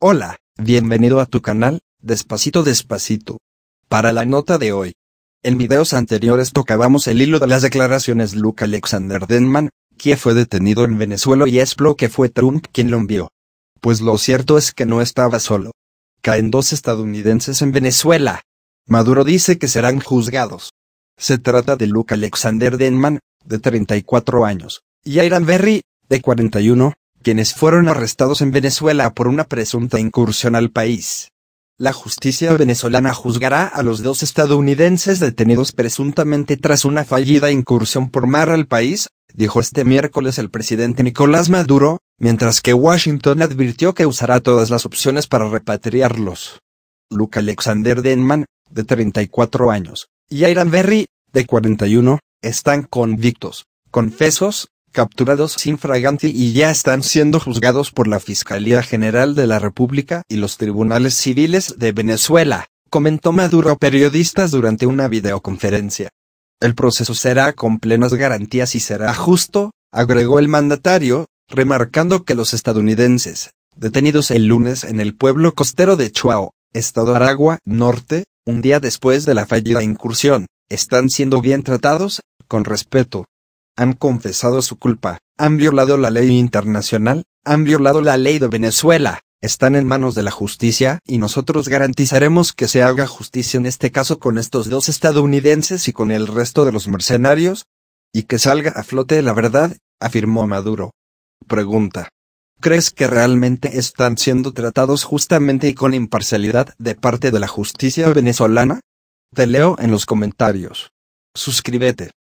Hola, bienvenido a tu canal, Despacito Despacito. Para la nota de hoy. En videos anteriores tocábamos el hilo de las declaraciones Luke Alexander Denman, que fue detenido en Venezuela y expló que fue Trump quien lo envió. Pues lo cierto es que no estaba solo. Caen dos estadounidenses en Venezuela. Maduro dice que serán juzgados. Se trata de Luke Alexander Denman, de 34 años, y Aaron Berry, de 41, quienes fueron arrestados en Venezuela por una presunta incursión al país. La justicia venezolana juzgará a los dos estadounidenses detenidos presuntamente tras una fallida incursión por mar al país, dijo este miércoles el presidente Nicolás Maduro, mientras que Washington advirtió que usará todas las opciones para repatriarlos. Luke Alexander Denman, de 34 años, y Aaron Berry, de 41, están convictos, confesos, capturados sin fraganti y ya están siendo juzgados por la Fiscalía General de la República y los tribunales civiles de Venezuela, comentó Maduro a periodistas durante una videoconferencia. El proceso será con plenas garantías y será justo, agregó el mandatario, remarcando que los estadounidenses, detenidos el lunes en el pueblo costero de Chuao, Estado Aragua, Norte, un día después de la fallida incursión, están siendo bien tratados, con respeto, han confesado su culpa, han violado la ley internacional, han violado la ley de Venezuela, están en manos de la justicia y nosotros garantizaremos que se haga justicia en este caso con estos dos estadounidenses y con el resto de los mercenarios, y que salga a flote la verdad, afirmó Maduro. Pregunta. ¿Crees que realmente están siendo tratados justamente y con imparcialidad de parte de la justicia venezolana? Te leo en los comentarios. Suscríbete.